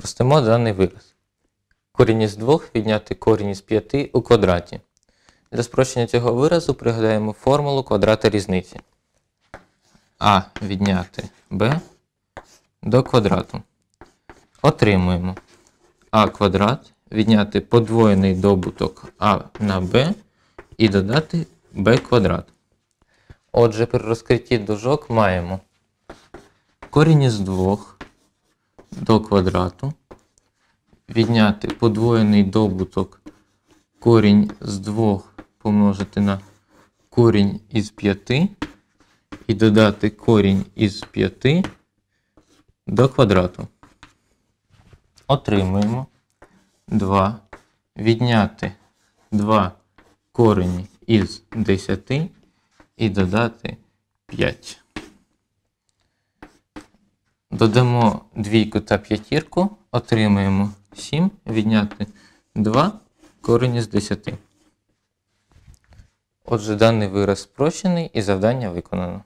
Простимо даний вираз. Корінь із 2 відняти корінь із 5 у квадраті. Для спрощення цього виразу пригадаємо формулу квадрата різниці. А відняти Б до квадрату. Отримуємо А квадрат відняти подвоєний добуток А на Б і додати Б квадрат. Отже, при розкритті дужок маємо корінь із 2 до квадрату, відняти подвоєний добуток корінь з 2 помножити на корінь із 5 і додати корінь із 5 до квадрату. Отримуємо 2 відняти 2 корені із 10 і додати 5. Додамо двійку та п'ятірку, отримаємо 7, відняти 2 корінь із 10. Отже, даний вираз спрощений і завдання виконано.